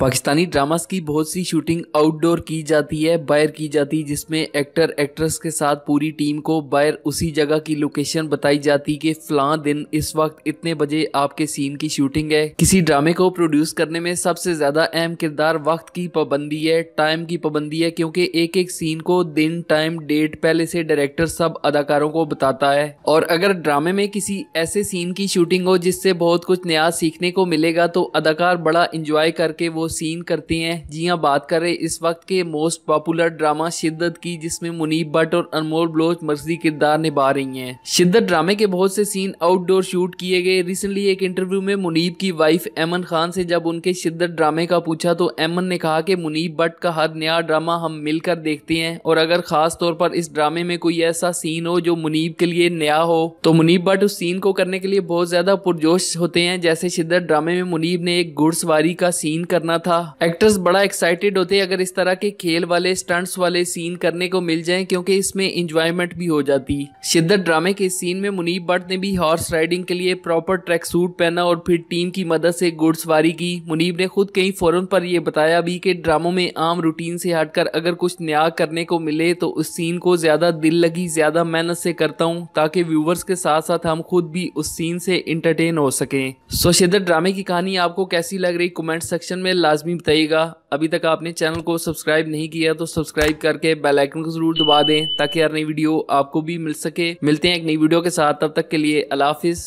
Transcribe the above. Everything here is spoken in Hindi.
पाकिस्तानी ड्रामास की बहुत सी शूटिंग आउटडोर की जाती है बाहर की जाती है जिसमें एक्टर एक्ट्रेस के साथ पूरी टीम को बाहर उसी जगह की लोकेशन बताई जाती कि फलां दिन इस वक्त इतने बजे आपके सीन की शूटिंग है किसी ड्रामे को प्रोड्यूस करने में सबसे ज़्यादा अहम किरदार वक्त की पाबंदी है टाइम की पाबंदी है क्योंकि एक एक सीन को दिन टाइम डेट पहले से डायरेक्टर सब अदाकारों को बताता है और अगर ड्रामे में किसी ऐसे सीन की शूटिंग हो जिससे बहुत कुछ नया सीखने को मिलेगा तो अदाकार बड़ा इंजॉय करके वो सीन करते हैं जी हाँ बात करें इस वक्त के मोस्ट पॉपुलर ड्रामा शिद्दत की जिसमें मुनीब भट्ट और अनमोल बलोच मर्जी किरदार निभा रही हैं शिद्दत ड्रामे के बहुत से सीन आउटडोर शूट किए गए रिसेंटली एक इंटरव्यू में मुनीब की वाइफ एमन खान से जब उनके शिद्दत ड्रामे का पूछा तो एमन ने कहा कि मुनीब भट्ट का हर नया ड्रामा हम मिलकर देखते हैं और अगर खास तौर पर इस ड्रामे में कोई ऐसा सीन हो जो मुनीब के लिए नया हो तो मुनीब भट्ट उस सीन को करने के लिए बहुत ज्यादा पुरजोश होते हैं जैसे शिद्दत ड्रामे में मुनीब ने एक घुड़सवारी का सीन करना करना था एक्ट्रेस बड़ा एक्साइटेड होते अगर इस तरह के खेल वाले स्टंट्स वाले सीन करने को मिल जाए क्योंकि इसमें इंजॉयमेंट भी हो जाती शिद्दत ड्रामे के सीन में मुनीब भट्ट ने भी हॉर्स राइडिंग के लिए प्रॉपर ट्रैक सूट पहना और फिर टीम की मदद से घुड़सवारी की मुनीब ने खुद कई फोरम पर यह बताया भी कि ड्रामों में आम रूटीन से हटकर अगर कुछ न्याय करने को मिले तो उस सीन को ज्यादा दिल लगी ज्यादा मेहनत से करता हूँ ताकि व्यूवर्स के साथ साथ हम खुद भी उस सीन से इंटरटेन हो सके सो शिद्दत ड्रामे की कहानी आपको कैसी लग रही कमेंट सेक्शन में लाजमी बताइएगा अभी तक आपने चैनल को सब्सक्राइब नहीं किया तो सब्सक्राइब करके बेल आइकन को जरूर दबा दें ताकि हर नई वीडियो आपको भी मिल सके मिलते हैं एक नई वीडियो के साथ तब तक के लिए अलाफिज़